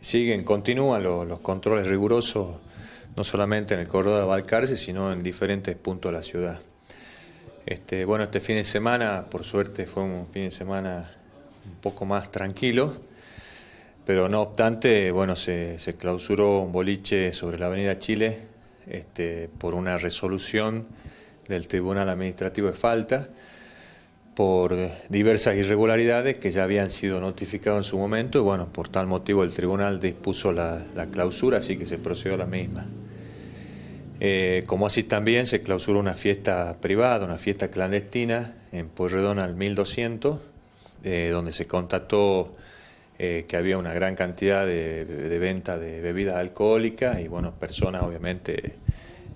Siguen, continúan los, controles rigurosos, no solamente en el corredor de Valcarce, sino en diferentes puntos de la ciudad. Este, bueno, este fin de semana, por suerte, fue un fin de semana un poco más tranquilo, pero no obstante, bueno, se, clausuró un boliche sobre la Avenida Chile este, por una resolución del Tribunal Administrativo de Falta por diversas irregularidades que ya habían sido notificadas en su momento y bueno, por tal motivo el tribunal dispuso la, clausura, así que se procedió a la misma. Eh, como así también se clausuró una fiesta privada, una fiesta clandestina en Pueyrredona al 1200, eh, donde se contactó eh, que había una gran cantidad de, de venta de bebidas alcohólicas y bueno, personas obviamente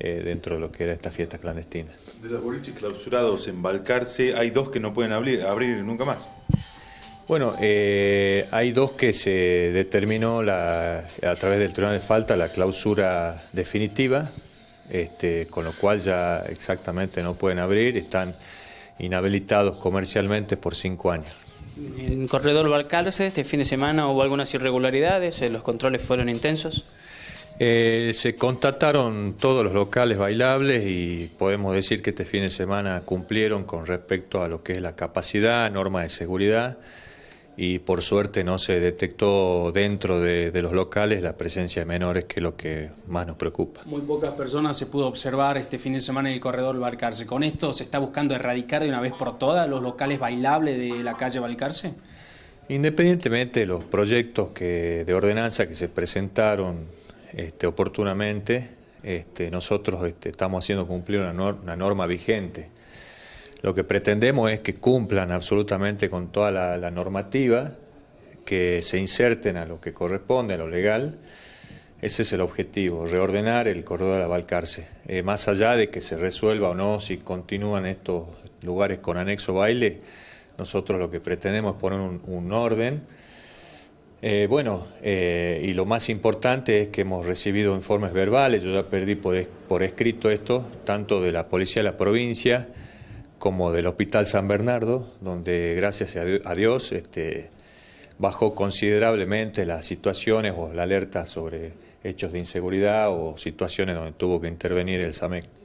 eh, dentro de lo que era esta fiesta clandestina. De los boliches clausurados en Balcarce, hay dos que no pueden abrir, abrir nunca más. Bueno, eh, hay dos que se determinó a través del Tribunal de Falta la clausura definitiva, este, con lo cual ya exactamente no pueden abrir, están inhabilitados comercialmente por cinco años. En Corredor Balcarce, este fin de semana hubo algunas irregularidades, eh, los controles fueron intensos. Eh, se contactaron todos los locales bailables y podemos decir que este fin de semana cumplieron con respecto a lo que es la capacidad, norma de seguridad y por suerte no se detectó dentro de, los locales la presencia de menores, que es lo que más nos preocupa. Muy pocas personas se pudo observar este fin de semana en el corredor Balcarce. ¿Con esto se está buscando erradicar de una vez por todas los locales bailables de la calle Balcarce? Independientemente de los proyectos que, de ordenanza que se presentaron este, oportunamente este, nosotros este, estamos haciendo cumplir una, norma vigente. Lo que pretendemos es que cumplan absolutamente con toda la, normativa, que se inserten a lo que corresponde, a lo legal. Ese es el objetivo, reordenar el corredor de la Valcarce. Eh, más allá de que se resuelva o no si continúan estos lugares con anexo baile, nosotros lo que pretendemos es poner un orden eh, bueno, eh, y lo más importante es que hemos recibido informes verbales, yo ya perdí por, escrito esto, tanto de la Policía de la Provincia como del Hospital San Bernardo, donde gracias a Dios este, bajó considerablemente las situaciones o la alerta sobre hechos de inseguridad o situaciones donde tuvo que intervenir el SAMEC.